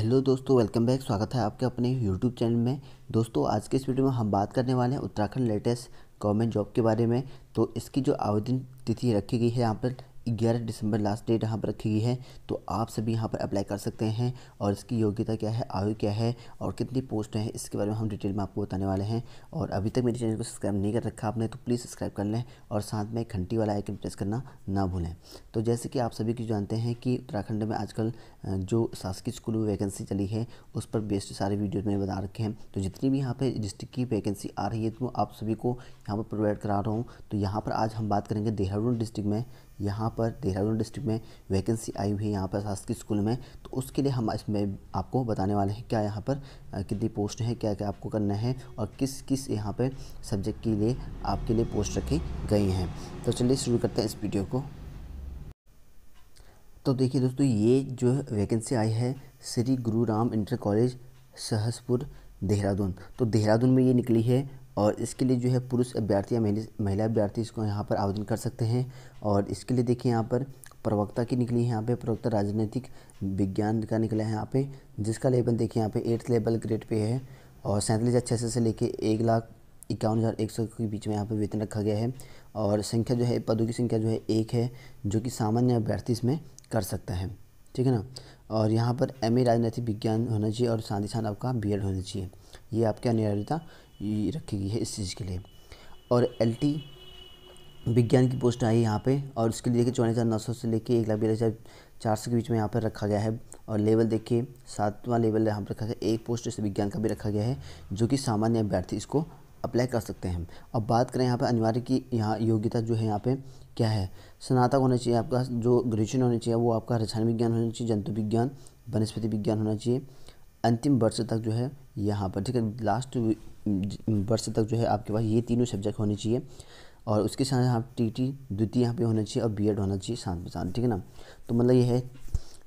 hello दोस्तों welcome back स्वागत है आपके अपने यूट्यूब चैनल में दोस्तों आज के इस वीडियो में हम बात करने वाले हैं उत्तराखंड लेटेस्ट गवर्नमेंट जॉब के बारे में तो इसकी जो आवेदन तिथि रखी गई है यहाँ पर ग्यारह दिसंबर लास्ट डेट यहाँ पर रखी गई है तो आप सभी यहाँ पर अप्लाई कर सकते हैं और इसकी योग्यता क्या है आयु क्या है और कितनी पोस्ट हैं इसके बारे में हम डिटेल में आपको बताने वाले हैं और अभी तक मेरे चैनल को सब्सक्राइब नहीं कर रखा आपने तो प्लीज़ सब्सक्राइब कर लें और साथ में घंटी वाला आइकन प्रेस करना ना भूलें तो जैसे कि आप सभी की जानते हैं कि उत्तराखंड में आजकल जो शासकीय स्कूल में वैकेंसी चली है उस पर बेस्ड सारे वीडियोज मैंने बता रखे हैं तो जितनी भी यहाँ पे डिस्ट्रिक्ट की वैकेंसी आ रही है तो आप सभी को यहाँ पर प्रोवाइड करा रहा हूँ तो यहाँ पर आज हम बात करेंगे देहरादून डिस्ट्रिक्ट में यहाँ पर देहरादून डिस्ट्रिक्ट में वैकेंसी आई हुई है यहाँ पर शासकीय स्कूल में तो उसके लिए हम इसमें आपको बताने वाले हैं क्या यहाँ पर कितनी पोस्ट हैं क्या क्या आपको करना है और किस किस यहाँ पर सब्जेक्ट के लिए आपके लिए पोस्ट रखी गई हैं तो चलिए शुरू करते हैं इस वीडियो को तो देखिए दोस्तों ये जो वैकेंसी आई है श्री गुरु राम इंटर कॉलेज सहसपुर देहरादून तो देहरादून में ये निकली है और इसके लिए जो है पुरुष अभ्यर्थी या महिला अभ्यर्थी इसको यहाँ पर आवेदन कर सकते हैं और इसके लिए देखिए यहाँ पर प्रवक्ता की निकली है यहाँ पे प्रवक्ता राजनीतिक विज्ञान का निकला है यहाँ पे जिसका लेवल देखिए यहाँ पे एट्थ लेवल ग्रेड पे है और सैंतालीस हज़ार छः सौ से लेके एक लाख इक्यावन हज़ार एक सौ के बीच में यहाँ पर वेतन रखा गया है और संख्या जो है पदों की संख्या जो है एक है जो कि सामान्य अभ्यर्थी इसमें कर सकता है ठीक है ना और यहाँ पर एम ए राजनीतिक विज्ञान होना चाहिए और साथ ही साथ आपका बी एड होना चाहिए ये आपकी अनिवार्यता रखी गई है इस चीज़ के लिए और एल टी विज्ञान की पोस्ट आई यहाँ पे और उसके लिए देखिए चौदह हज़ार नौ सौ से लेके एक लाख बयालीस हज़ार चार सौ के बीच में यहाँ पर रखा गया है और लेवल देखिए सातवां लेवल यहाँ पर रखा गया एक पोस्ट इस विज्ञान का भी रखा गया है जो कि सामान्य अभ्यर्थी इसको अप्लाई कर सकते हैं अब बात करें यहाँ पर अनिवार्य की यहाँ योग्यता जो है यहाँ पे क्या है स्नातक होना चाहिए आपका जो ग्रेजुएशन होना चाहिए वो आपका रसायन विज्ञान होना चाहिए जंतु विज्ञान वनस्पति विज्ञान होना चाहिए अंतिम वर्ष तक जो है यहाँ पर ठीक है लास्ट वर्ष तक जो है आपके पास ये तीनों सब्जेक्ट होने चाहिए और उसके साथ यहाँ टी टी द्वितीय यहाँ पर होना चाहिए और बी होना चाहिए साथ में साथ ठीक है ना तो मतलब ये है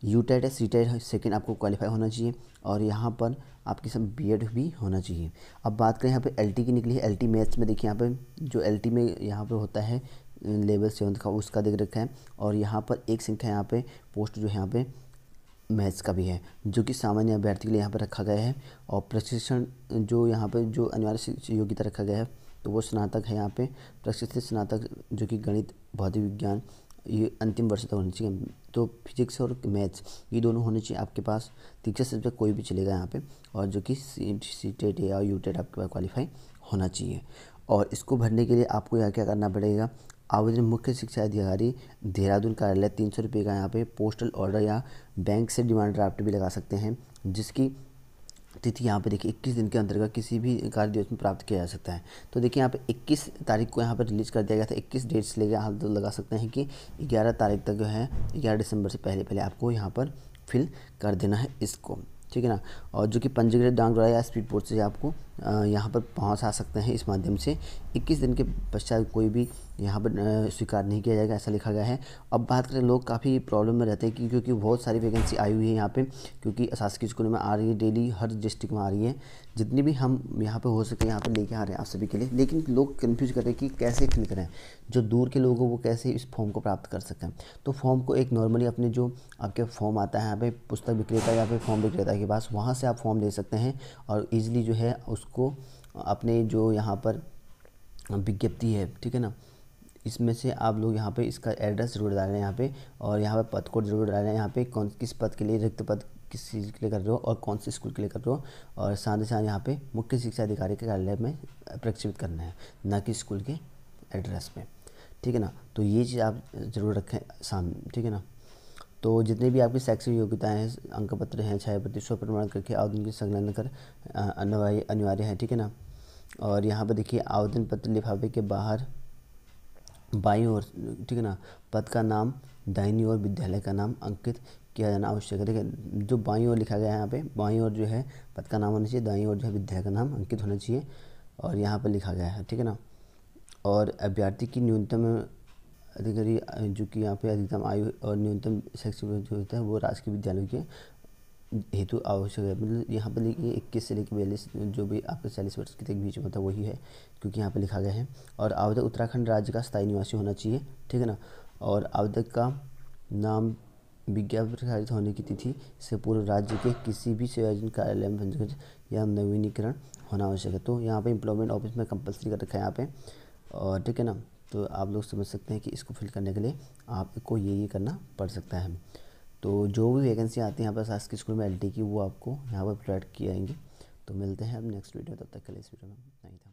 यू टेट या सी टेट सेकेंड आपको क्वालिफाई होना चाहिए और यहाँ पर आपके साथ बी भी होना चाहिए अब बात करें यहाँ पे एल की निकली है एल टी मैथ्स में देखिए यहाँ पे जो एल में यहाँ पे होता है लेवल सेवन का उसका देख रखा है और यहाँ पर एक संख्या यहाँ पे पोस्ट जो है यहाँ पे मैथ्स का भी है जो कि सामान्य अभ्यर्थी के लिए यहाँ पर रखा गया है और प्रशिक्षण जो यहाँ पर जो अनिवार्य योग्यता रखा गया है तो वो स्नातक है यहाँ पर प्रशिक्षित स्नातक जो कि गणित भौतिक विज्ञान ये अंतिम वर्ष तक होना चाहिए तो फिजिक्स और मैथ्स ये दोनों होने चाहिए आपके पास तीसरा सब्जेक्ट कोई भी चलेगा यहाँ पे और जो कि सी टेट या यू टेट आपके पास क्वालिफाई होना चाहिए और इसको भरने के लिए आपको यहाँ क्या करना पड़ेगा आवेदन मुख्य शिक्षा अधिकारी देहरादून कार्यालय तीन सौ रुपये का यहाँ पर पोस्टल ऑर्डर या बैंक से डिमांड ड्राफ्ट भी लगा सकते हैं जिसकी तिथि यहाँ पे देखिए 21 दिन के अंतर्गत किसी भी कार्य दिवस में प्राप्त किया जा सकता है तो देखिए यहाँ पे 21 तारीख को यहाँ पर रिलीज कर दिया गया था 21 डेट्स से गया आप तो लगा सकते हैं कि 11 तारीख तक जो है 11 दिसंबर से पहले पहले आपको यहाँ पर फिल कर देना है इसको ठीक है ना और जो कि पंजीकृत डांग द्वारा या स्पीड पोस्ट से आपको यहाँ पर पहुँच आ सकते हैं इस माध्यम से 21 दिन के पश्चात कोई भी यहाँ पर स्वीकार नहीं किया जाएगा ऐसा लिखा गया है अब बात करें लोग काफ़ी प्रॉब्लम में रहते हैं कि क्योंकि बहुत सारी वैकेंसी आई हुई है यहाँ पे क्योंकि शासकीय स्कूलों में आ रही है डेली हर डिस्ट्रिक्ट में आ रही है जितनी भी हम यहाँ पर हो सके यहाँ पर लेके आ रहे हैं आप सभी के लिए लेकिन लोग कन्फ्यूज कर रहे हैं कि कैसे फिल करें जो दूर के लोग हो वो कैसे इस फॉर्म को प्राप्त कर सकें तो फॉर्म को एक नॉर्मली अपने जो आपके फॉर्म आता है यहाँ पर पुस्तक विक्रेता या फिर फॉर्म विक्रेता के पास वहाँ से आप फॉर्म ले सकते हैं और ईजिली जो है उस उसको अपने जो यहाँ पर विज्ञप्ति है ठीक है ना इसमें से आप लोग यहाँ पे इसका एड्रेस जरूर हैं यहाँ पे और यहाँ पे पद कोड जरूर डाल रहे हैं यहाँ पे कौन किस पद के लिए रिक्त पद किस चीज़ के लिए कर रहे हो और कौन से स्कूल के लिए कर रहे हो और साथ ही साथ यहाँ पे मुख्य शिक्षा अधिकारी के कार्यालय में प्रक्षेपित करना है ना कि स्कूल के एड्रेस में ठीक है ना तो ये चीज़ आप ज़रूर रखें सामने ठीक है ना तो जितने भी आपकी शैक्षिक योग्यताएं अंक पत्र हैं छाया पत्र स्व प्रमाण करके आवेदन की संलग्न कर अनिवार्य अनिवार्य है ठीक है ना और यहाँ पर देखिए आवेदन पत्र लिफाफे के बाहर बाई और ठीक है ना पद का नाम दाहिनी और विद्यालय का नाम अंकित किया जाना आवश्यक है ठीक है जो बाई और लिखा गया है यहाँ पे बाई और जो है पद का नाम होना चाहिए दाई और जो है विद्यालय का नाम अंकित होना चाहिए और यहाँ पर लिखा गया है ठीक है ना और अभ्यर्थी की न्यूनतम अधिकारी जो कि यहाँ पे अधिकतम आयु और न्यूनतम शैक्षिक जो होता है वो राजकीय विद्यालयों के हेतु आवश्यक है मतलब यहाँ पर देखिए इक्कीस से लेकर बयालीस जो भी आपका चालीस वर्ष के तक बीच में होता है वही है क्योंकि यहाँ पर लिखा गया है और आवेदक उत्तराखंड राज्य का स्थायी निवासी होना चाहिए ठीक है ना और आवेदक का नाम विज्ञापन प्रसारित होने की तिथि से पूर्व राज्य के किसी भी सेवायोजन कार्यालय में पंजीकृत या नवीनीकरण होना आवश्यक है तो यहाँ पे इम्प्लॉयमेंट ऑफिस में कंपलसरी कर रखा है यहाँ पे और ठीक है ना तो आप लोग समझ सकते हैं कि इसको फिल करने के लिए आपको ये ये करना पड़ सकता है तो जो भी वैकेंसी आती है यहाँ पर सास स्कूल में एल की वो आपको यहाँ पर प्रोवाइड किए जाएंगे तो मिलते हैं अब नेक्स्ट वीडियो तब तक के लिए इस वीडियो में नहीं था